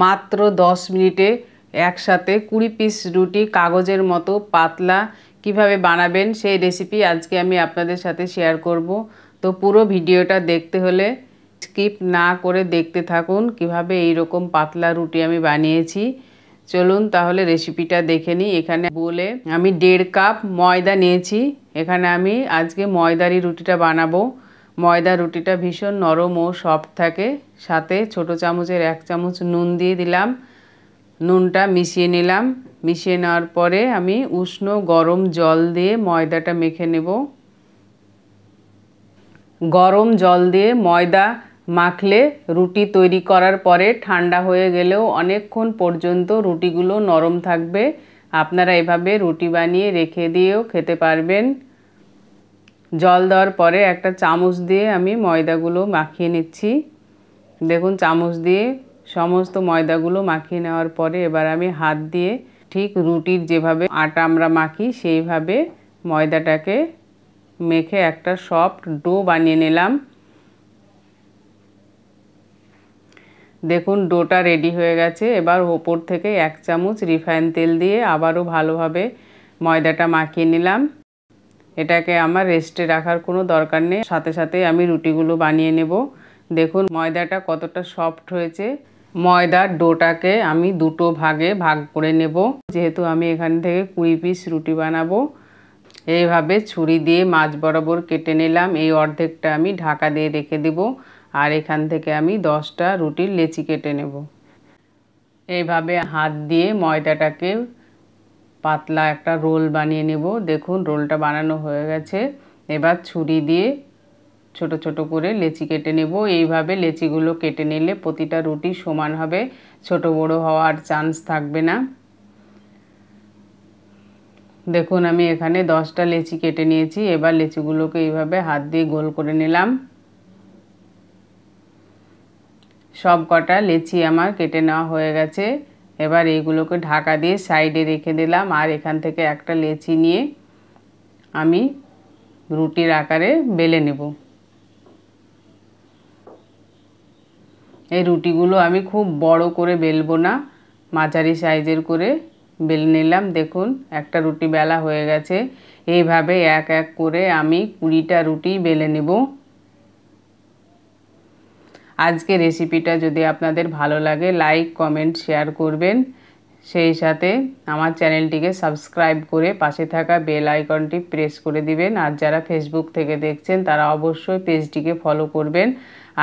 মাত্র 10 মিনিটে একসাথে কুড়ি পিস রুটি কাগজের মতো পাতলা কিভাবে বানাবেন সেই রেসিপি আজকে আমি আপনাদের সাথে শেয়ার করব তো পুরো ভিডিওটা দেখতে হলে স্কিপ না করে দেখতে থাকুন কিভাবে এই রকম পাতলা রুটি আমি বানিয়েছি চলুন তাহলে রেসিপিটা দেখে নিই এখানে বলে আমি দেড় কাপ ময়দা নিয়েছি এখানে আমি আজকে ময়দারি রুটিটা বানাবো ময়দা রুটিটা ভীষণ নরম ও সফট থাকে সাথে ছোট চামচের এক চামচ নুন দিয়ে দিলাম নুনটা মিশিয়ে নিলাম মিশিয়ে নেওয়ার পরে আমি উষ্ণ গরম জল দিয়ে ময়দাটা মেখে নেব গরম জল দিয়ে ময়দা মাখলে রুটি তৈরি করার পরে ঠান্ডা হয়ে গেলেও অনেকক্ষণ পর্যন্ত রুটিগুলো নরম থাকবে আপনারা এভাবে রুটি বানিয়ে রেখে দিয়েও খেতে পারবেন জল দেওয়ার পরে একটা চামচ দিয়ে আমি ময়দাগুলো মাখিয়ে নিচ্ছি দেখুন চামচ দিয়ে সমস্ত ময়দাগুলো মাখিয়ে নেওয়ার পরে এবার আমি হাত দিয়ে ঠিক রুটির যেভাবে আটা আমরা মাখি সেইভাবে ময়দাটাকে মেখে একটা সফট ডো বানিয়ে নিলাম দেখুন ডোটা রেডি হয়ে গেছে এবার ওপর থেকে এক চামচ রিফাইন তেল দিয়ে আবারও ভালোভাবে ময়দাটা মাখিয়ে নিলাম এটাকে আমার রেস্টে রাখার কোনো দরকার নেই সাথে সাথে আমি রুটিগুলো বানিয়ে নেব দেখুন ময়দাটা কতটা সফট হয়েছে ময়দার ডোটাকে আমি দুটো ভাগে ভাগ করে নেব যেহেতু আমি এখান থেকে কুড়ি পিস রুটি বানাবো এইভাবে ছুরি দিয়ে মাছ বরাবর কেটে নিলাম এই অর্ধেকটা আমি ঢাকা দিয়ে রেখে দেব আর এখান থেকে আমি দশটা রুটির লেচি কেটে নেব এইভাবে হাত দিয়ে ময়দাটাকে পাতলা একটা রোল বানিয়ে নেব দেখুন রোলটা বানানো হয়ে গেছে এবার ছুরি দিয়ে ছোট ছোট করে লেচি কেটে নেব এইভাবে লেচিগুলো কেটে নিলে প্রতিটা রুটি সমান হবে ছোট বড় হওয়ার চান্স থাকবে না দেখুন আমি এখানে দশটা লেচি কেটে নিয়েছি এবার লেচিগুলোকে এইভাবে হাত দিয়ে গোল করে নিলাম সব কটা লেচি আমার কেটে নেওয়া হয়ে গেছে এবার এইগুলোকে ঢাকা দিয়ে সাইডে রেখে দিলাম আর এখান থেকে একটা লেচি নিয়ে আমি রুটির আকারে বেলে নেব এই রুটিগুলো আমি খুব বড় করে বেলবো না মাঝারি সাইজের করে বেলে নিলাম দেখুন একটা রুটি বেলা হয়ে গেছে এইভাবে এক এক করে আমি কুড়িটা রুটি বেলে নেবো আজকে রেসিপিটা যদি আপনাদের ভালো লাগে লাইক কমেন্ট শেয়ার করবেন সেই সাথে আমার চ্যানেলটিকে সাবস্ক্রাইব করে পাশে থাকা বেল আইকনটি প্রেস করে দিবেন আর যারা ফেসবুক থেকে দেখছেন তারা অবশ্যই পেজটিকে ফলো করবেন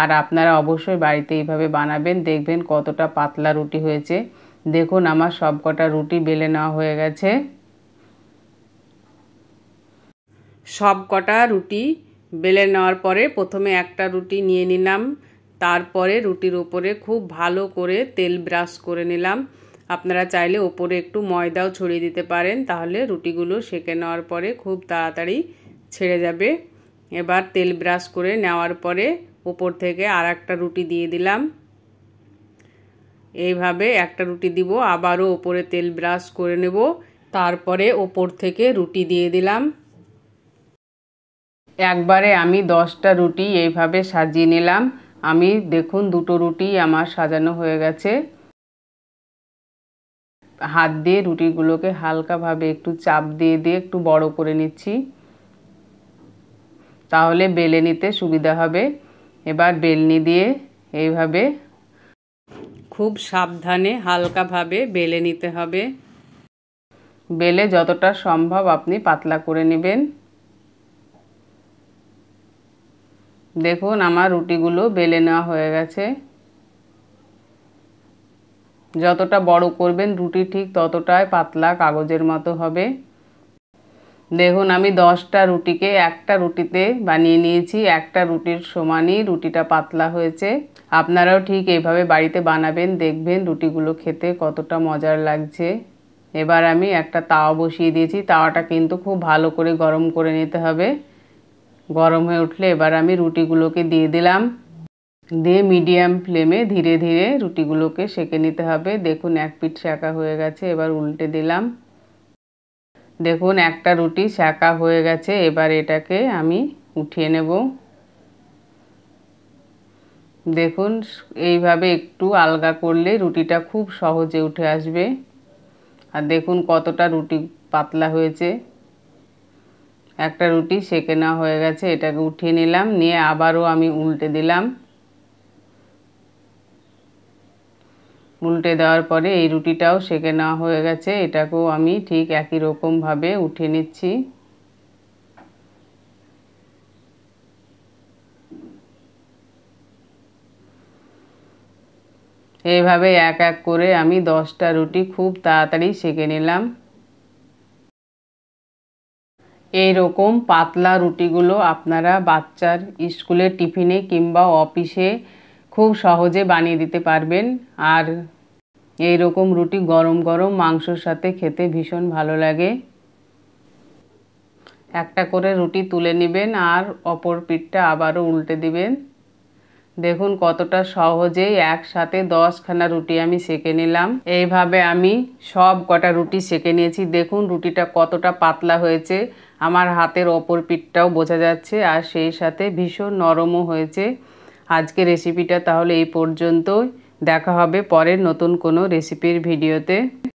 আর আপনারা অবশ্যই বাড়িতে এইভাবে বানাবেন দেখবেন কতটা পাতলা রুটি হয়েছে দেখুন আমার সবকটা রুটি বেলে নেওয়া হয়ে গেছে সব কটা রুটি বেলে নেওয়ার পরে প্রথমে একটা রুটি নিয়ে নিলাম তারপরে রুটির ওপরে খুব ভালো করে তেল ব্রাশ করে নিলাম আপনারা চাইলে ওপরে একটু ময়দাও ছড়িয়ে দিতে পারেন তাহলে রুটিগুলো সেঁকে নেওয়ার পরে খুব তাড়াতাড়ি ছেড়ে যাবে এবার তেল ব্রাশ করে নেওয়ার পরে ওপর থেকে আর একটা রুটি দিয়ে দিলাম এইভাবে একটা রুটি দিব আবারও ওপরে তেল ব্রাশ করে নেব তারপরে ওপর থেকে রুটি দিয়ে দিলাম একবারে আমি দশটা রুটি এইভাবে সাজিয়ে নিলাম আমি দেখুন দুটো রুটি আমার সাজানো হয়ে গেছে হাত দিয়ে রুটিগুলোকে হালকাভাবে একটু চাপ দিয়ে দিয়ে একটু বড় করে নিচ্ছি তাহলে বেলে নিতে সুবিধা হবে এবার বেলনি দিয়ে এইভাবে খুব সাবধানে হালকাভাবে বেলে নিতে হবে বেলে যতটা সম্ভব আপনি পাতলা করে নেবেন দেখুন আমার রুটিগুলো বেলে নেওয়া হয়ে গেছে যতটা বড় করবেন রুটি ঠিক ততটাই পাতলা কাগজের মতো হবে দেখুন আমি দশটা রুটিকে একটা রুটিতে বানিয়ে নিয়েছি একটা রুটির সমানই রুটিটা পাতলা হয়েছে আপনারাও ঠিক এইভাবে বাড়িতে বানাবেন দেখবেন রুটিগুলো খেতে কতটা মজার লাগছে এবার আমি একটা তাওয়া বসিয়ে দিয়েছি তাওয়াটা কিন্তু খুব ভালো করে গরম করে নিতে হবে গরম হয়ে উঠলে এবার আমি রুটিগুলোকে দিয়ে দিলাম দিয়ে মিডিয়াম ফ্লেমে ধীরে ধীরে রুটিগুলোকে সেঁকে নিতে হবে দেখুন এক পিঠ শাঁকা হয়ে গেছে এবার উল্টে দিলাম দেখুন একটা রুটি শাঁকা হয়ে গেছে এবার এটাকে আমি উঠিয়ে নেব দেখুন এইভাবে একটু আলগা করলে রুটিটা খুব সহজে উঠে আসবে আর দেখুন কতটা রুটি পাতলা হয়েছে একটা রুটি সেঁকে নেওয়া হয়ে গেছে এটাকে উঠিয়ে নিলাম নিয়ে আবারও আমি উল্টে দিলাম উল্টে দেওয়ার পরে এই রুটিটাও সেঁকে নেওয়া হয়ে গেছে এটাকেও আমি ঠিক একই রকমভাবে উঠিয়ে নিচ্ছি এইভাবে এক এক করে আমি দশটা রুটি খুব তাড়াতাড়ি সেঁকে নিলাম এই রকম পাতলা রুটিগুলো আপনারা বাচ্চার স্কুলের টিফিনে কিংবা অফিসে খুব সহজে বানিয়ে দিতে পারবেন আর এই রকম রুটি গরম গরম মাংসর সাথে খেতে ভীষণ ভালো লাগে একটা করে রুটি তুলে নেবেন আর অপর পিঠটা আবারও উল্টে দিবেন দেখুন কতটা সহজেই একসাথে দশখানা রুটি আমি সেঁকে নিলাম এইভাবে আমি সব কটা রুটি সেঁকে নিয়েছি দেখুন রুটিটা কতটা পাতলা হয়েছে আমার হাতের অপর পিঠটাও বোঝা যাচ্ছে আর সেই সাথে ভীষণ নরমও হয়েছে আজকে রেসিপিটা তাহলে এই পর্যন্তই দেখা হবে পরের নতুন কোনো রেসিপির ভিডিওতে